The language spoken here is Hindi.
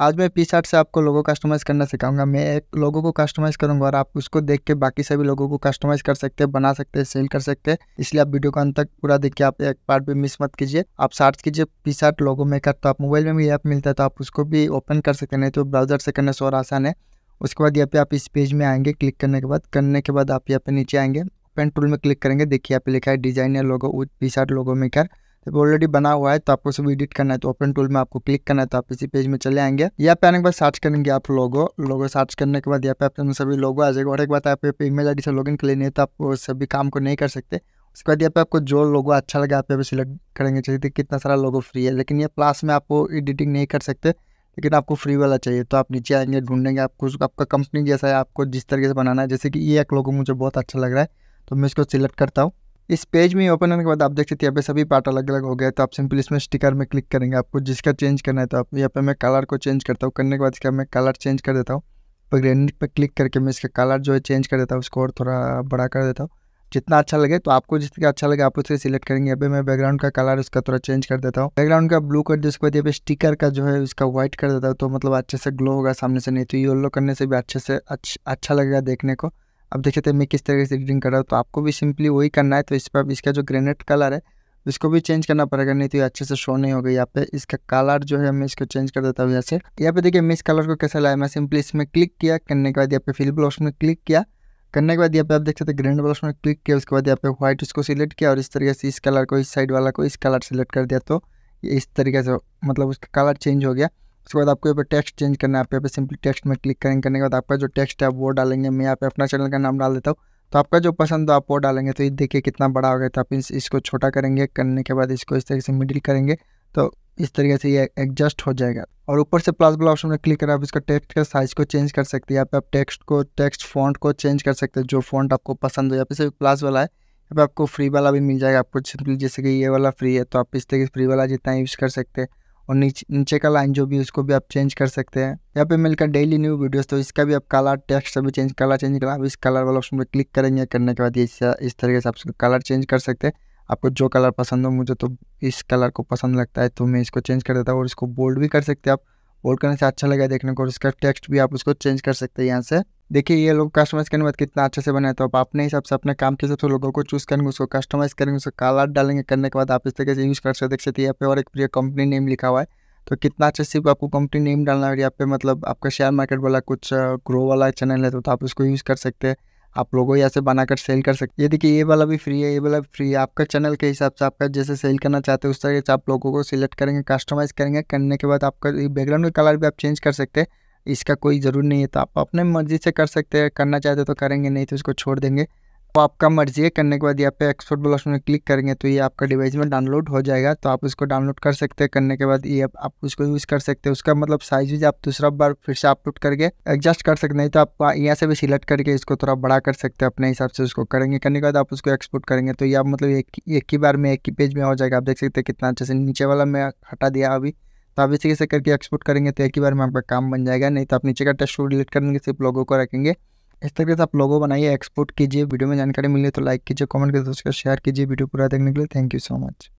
आज मैं पी शर्ट से आपको लोगों कस्टमाइज़ करना सिखाऊंगा मैं एक लोगों को कस्टमाइज़ करूंगा और आप उसको देख के बाकी सभी लोगों को कस्टमाइज़ कर सकते हैं बना सकते हैं सेल कर सकते हैं इसलिए आप वीडियो का अंत तक पूरा देखिए आप एक पार्ट भी मिस मत कीजिए आप सर्च कीजिए पी चार्ट लोगो मेकर तो आप मोबाइल में भी ऐप मिलता है तो आप उसको भी ओपन कर सकते नहीं तो ब्राउजर से करना और आसान है उसके बाद यहाँ पे आप इस पेज में आएंगे क्लिक करने के बाद करने के बाद आप यहाँ पे नीचे आएंगे ओपन टूल में क्लिक करेंगे देखिए यहाँ पे लिखा है design logo with pie chart logo maker जब ऑलरेडी बना हुआ है तो आपको सब एडिट करना है तो ओपन टूल में आपको क्लिक करना है तो आप इसी पेज में चले आएंगे यहाँ पे आने के बाद सर्च करेंगे आप लोगो लोगो सर्च करने के बाद यहाँ पे आपके सभी लोगो आ जाएगा और एक बात ई ईमेल आई डी से इन कर लेनी है तो आप सभी काम को नहीं कर सकते उसके बाद यहाँ पे आपको जो लोगो अच्छा लगे आप यहाँ सिलेक्ट करेंगे चाहिए कितना सारा लोगो फ्री है लेकिन ये प्लास में आपको एडिटिंग नहीं कर सकते लेकिन आपको फ्री वाला चाहिए तो आप नीचे आएंगे ढूंढेंगे आपको आपका कंपनी जैसा है आपको जिस तरीके से बनाना है जैसे कि ये एक लोगो मुझे बहुत अच्छा लग रहा है तो मैं इसको सिलेक्ट करता हूँ इस पेज में ओपन होने के बाद आप देख सकते हैं यहाँ पे सभी पार्ट अलग अलग हो गए तो आप सिंपली इसमें स्टिकर में क्लिक करेंगे आपको जिसका चेंज करना है तो आप यहाँ पे मैं कलर को चेंज करता हूँ करने के बाद इसका मैं कलर चेंज कर देता हूँ पर पर क्लिक करके मैं इसका कलर जो है चेंज कर देता हूँ उसको और थोड़ा बड़ा कर देता हूँ जितना अच्छा लगे तो आपको जितना अच्छा लगे आप उसे सिलेक्ट करेंगे यहाँ पे मैं बैकग्राउंड का कलर उसका थोड़ा चेंज कर देता हूँ बैकग्राउंड का ब्लू कर उसके बाद यहाँ पे स्टिकर का जो है उसका व्हाइट कर देता हूँ तो मतलब अच्छे से ग्लो होगा सामने से नहीं तो येलो करने से भी अच्छे से अच्छा लगेगा देखने को अब देख सकते हैं मैं किस तरीके से एडिटिंग कर रहा हूँ तो आपको भी सिंपली वही करना है तो इस पर इसका जो ग्रेनेट कलर है इसको भी चेंज करना पड़ेगा नहीं तो ये अच्छे से शो नहीं होगा यहाँ पे इसका कलर जो है मैं इसको चेंज कर देता हूँ यहाँ से यहाँ पे देखिए मैं इस कलर को कैसे लाया मैं सिंपली इसमें क्लिक किया करने के बाद यहाँ पे फिल ब्लॉश में क्लिक किया करने के बाद यहाँ पे आप देख सकते हैं ग्रैंड ब्लॉश में क्लिक किया उसके बाद यहाँ पे व्हाइट उसको सिलेक्ट किया और इस तरीके से इस कलर को इस साइड वाला को इस कलर सेलेक्ट कर दिया तो इस तरीके से मतलब उसका कलर चेंज हो गया उसके बाद आपको यहाँ पर टेक्स्ट चेंज करना है आप यहाँ पर सिंपली टेक्स्ट में क्लिक करेंगे करने के बाद आपका जो टेक्स्ट है वो डालेंगे मैं यहाँ पे अपना चैनल का नाम डाल देता हूँ तो आपका जो पसंद हो आप वो डालेंगे तो ये देखिए कितना बड़ा हो गया तो आप इस, इसको छोटा करेंगे करने के बाद इसको इस तरीके से मिडिल करेंगे तो इस तरीके से ये एडजस्ट हो जाएगा और ऊपर से प्लस वाला ऑप्शन में क्लिक करें आप इसका टेक्स्ट का साइज को चेंज कर सकते हैं यहाँ पे आप टेक्स्ट को टेक्स्ट फॉन्ट को चेंज कर सकते हैं जो फॉन्ट आपको पसंद हो या फिर सिर्फ प्लस वाला है यहाँ पे आपको फ्री वाला भी मिल जाएगा आपको सिंपली जैसे कि ये वाला फ्री है तो आप इस तरीके से फ्री वाला जितना यूज़ कर सकते हैं और नीचे नीचे का लाइन जो भी उसको भी आप चेंज कर सकते हैं यहाँ पे मिलकर डेली न्यू वीडियोस तो इसका भी आप कलर टेक्स्ट भी चेंज कलर चेंज करना आप इस कलर वाला ऑप्शन पर क्लिक करेंगे करने के बाद इस इस तरीके से आप उसको कलर चेंज कर सकते हैं आपको जो कलर पसंद हो मुझे तो इस कलर को पसंद लगता है तो मैं इसको चेंज कर देता हूँ और इसको बोल्ड भी कर सकते हैं आप बोल्ड करने से अच्छा लगा देखने को और इसका टेक्स्ट भी आप उसको चेंज कर सकते हैं यहाँ से देखिए ये लोग कस्टमाइज करने के बाद कितना अच्छे से बनाए तो आप अपने हिसाब से अपने काम के हिसाब से लोगों को चूज करेंगे उसको कस्टमाइज करेंगे उसको कलर डालेंगे करने के बाद आप इस तरीके से यूज़ कर सकते देख सकते यहाँ पे और एक प्रिय कंपनी नेम लिखा हुआ है तो कितना अच्छे से आपको कंपनी नेम डालना है यहाँ पे मतलब आपका शेयर मार्केट वाला कुछ ग्रो वाला चैनल है तो आप उसको यूज़ कर सकते हैं आप लोगों यहाँ से बनाकर सेल कर सकते ये देखिए ये वाला भी फ्री है ये वाला भी फ्री है आपका चैनल के हिसाब से आपका जैसे सेल करना चाहते हो उस तरह से आप लोगों को सिलेक्ट करेंगे कस्टमाइज़ करेंगे करने के बाद आपका बैकग्राउंड का कलर भी आप चेंज कर सकते हैं इसका कोई ज़रूर नहीं है तो आप अपने मर्ज़ी से कर सकते हैं करना चाहते हो तो करेंगे नहीं तो इसको छोड़ देंगे तो आपका मर्जी है करने के बाद यहाँ पे एक्सपोर्ट वाला ऑप्शन में क्लिक करेंगे तो ये आपका डिवाइस में डाउनलोड हो जाएगा तो आप उसको डाउनलोड कर सकते हैं करने के बाद ये आप उसको यूज़ कर सकते हैं उसका मतलब साइज भी आप दूसरा बार फिर से अपलोड करके एडजस्ट कर सकते हैं तो आप यहाँ से भी सिलेक्ट करके इसको थोड़ा बड़ा कर सकते हैं अपने हिसाब से उसको करेंगे करने के बाद आप उसको एक्सपोर्ट करेंगे तो ये आप मतलब एक ही बार में एक ही पेज में हो जाएगा आप देख सकते हैं कितना अच्छे से नीचे वाला मैं हटा दिया अभी तो आप इसी से करके एक्सपोर्ट करेंगे तो एक ही बार में आपका काम बन जाएगा नहीं तो आप नीचे का टेस्ट डिलीट करेंगे सिर्फ लोगों को रखेंगे इस तरीके से तो आप लोगों बनाइए एक्सपोर्ट कीजिए वीडियो में जानकारी मिली तो लाइक कीजिए कमेंट कीजिए उसको शेयर कीजिए वीडियो पूरा देखने के लिए थैंक यू सो मच